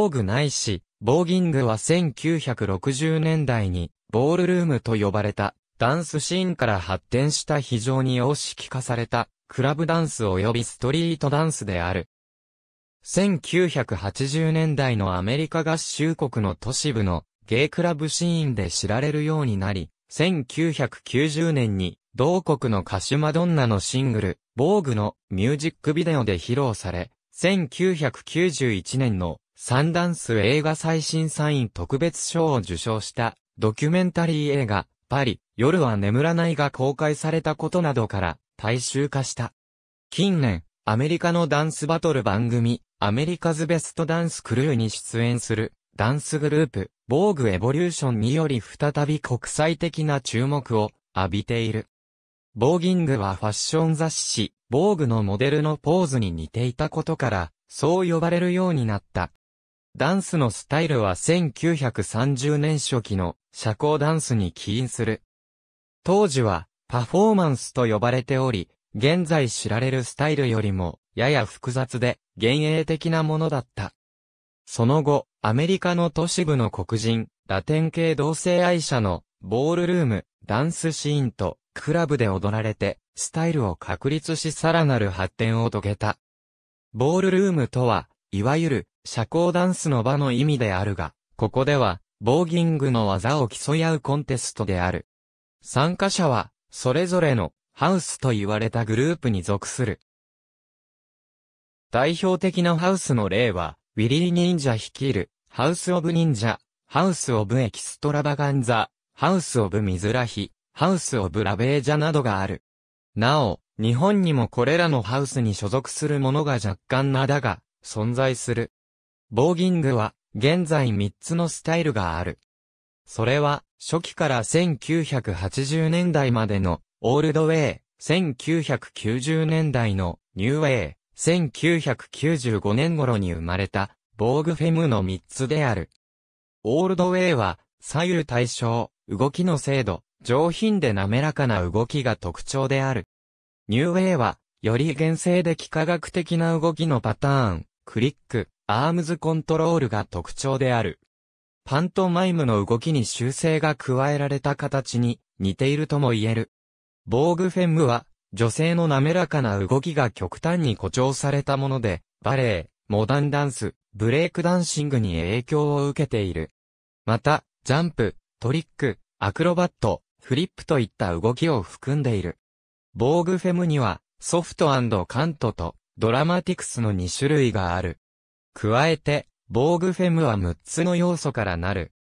防具ないし、ボーギングは1960年代に、ボールルームと呼ばれた、ダンスシーンから発展した非常に様式化された、クラブダンス及びストリートダンスである。1980年代のアメリカ合衆国の都市部のゲイクラブシーンで知られるようになり、1990年に同国の歌手マドンナのシングル、防具のミュージックビデオで披露され、1991年のサンダンス映画最新サイン特別賞を受賞したドキュメンタリー映画パリ夜は眠らないが公開されたことなどから大衆化した。近年、アメリカのダンスバトル番組アメリカズベストダンスクルーに出演するダンスグループ、ボーグエボリューションにより再び国際的な注目を浴びている。ボーギングはファッション雑誌、ボーグのモデルのポーズに似ていたことから、そう呼ばれるようになった。ダンスのスタイルは1930年初期の社交ダンスに起因する。当時はパフォーマンスと呼ばれており、現在知られるスタイルよりもやや複雑で幻影的なものだった。その後、アメリカの都市部の黒人、ラテン系同性愛者のボールルーム、ダンスシーンとクラブで踊られて、スタイルを確立しさらなる発展を遂げた。ボールルームとは、いわゆる社交ダンスの場の意味であるが、ここでは、ボーギングの技を競い合うコンテストである。参加者は、それぞれの、ハウスと言われたグループに属する。代表的なハウスの例は、ウィリー忍者率いる、ハウスオブ忍者、ハウスオブエキストラバガンザ、ハウスオブミズラヒ、ハウスオブラベージャなどがある。なお、日本にもこれらのハウスに所属するものが若干なだが、存在する。ボーギングは、現在3つのスタイルがある。それは、初期から1980年代までの、オールドウェイ、1990年代の、ニューウェイ、1995年頃に生まれた、ボーグフェムの3つである。オールドウェイは、左右対称、動きの精度、上品で滑らかな動きが特徴である。ニューウェイは、より厳正で幾何学的な動きのパターン、クリック、アームズコントロールが特徴である。パントマイムの動きに修正が加えられた形に似ているとも言える。防具フェムは、女性の滑らかな動きが極端に誇張されたもので、バレエ、モダンダンス、ブレイクダンシングに影響を受けている。また、ジャンプ、トリック、アクロバット、フリップといった動きを含んでいる。防具フェムには、ソフトカントとドラマティクスの2種類がある。加えて、防具フェムは6つの要素からなる。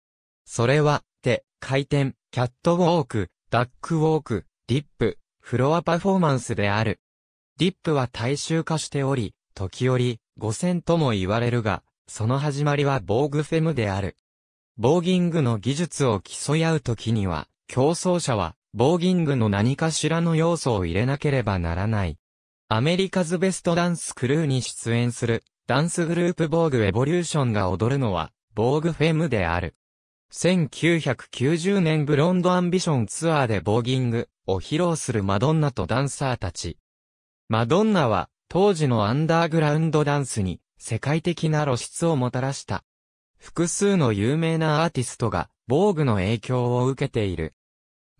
それは、手、回転、キャットウォーク、ダックウォーク、リップ、フロアパフォーマンスである。リップは大衆化しており、時折、五線とも言われるが、その始まりは防具フェムである。ボーギングの技術を競い合うときには、競争者は、ボーギングの何かしらの要素を入れなければならない。アメリカズベストダンスクルーに出演するダンスグループボーグエボリューションが踊るのは、ボーグフェムである。1990年ブロンドアンビションツアーでボーギングを披露するマドンナとダンサーたち。マドンナは当時のアンダーグラウンドダンスに世界的な露出をもたらした。複数の有名なアーティストがボーグの影響を受けている。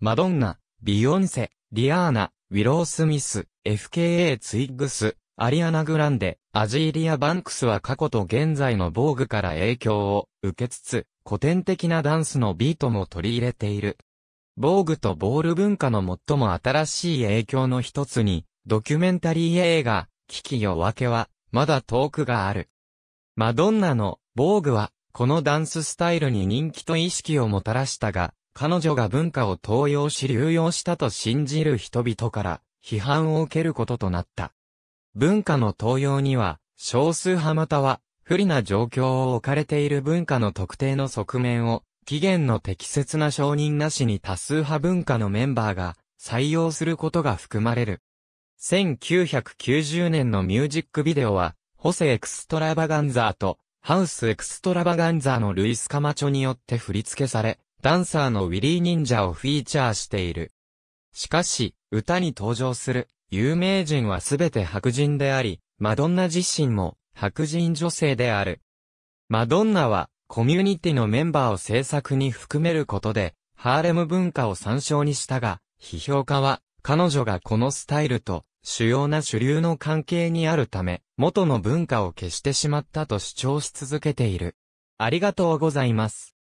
マドンナ、ビヨンセ、リアーナ、ウィロー・スミス、FKA ツイッグス、アリアナ・グランデ、アジーリア・バンクスは過去と現在の防具から影響を受けつつ、古典的なダンスのビートも取り入れている。防具とボール文化の最も新しい影響の一つに、ドキュメンタリー映画、危機夜明けは、まだ遠くがある。マドンナの、防具は、このダンススタイルに人気と意識をもたらしたが、彼女が文化を盗用し流用したと信じる人々から、批判を受けることとなった。文化の登用には、少数派または、不利な状況を置かれている文化の特定の側面を、期限の適切な承認なしに多数派文化のメンバーが採用することが含まれる。1990年のミュージックビデオは、ホセエクストラバガンザーとハウスエクストラバガンザーのルイス・カマチョによって振り付けされ、ダンサーのウィリー・忍者をフィーチャーしている。しかし、歌に登場する有名人はすべて白人であり、マドンナ自身も白人女性である。マドンナはコミュニティのメンバーを制作に含めることで、ハーレム文化を参照にしたが、批評家は、彼女がこのスタイルと主要な主流の関係にあるため、元の文化を消してしまったと主張し続けている。ありがとうございます。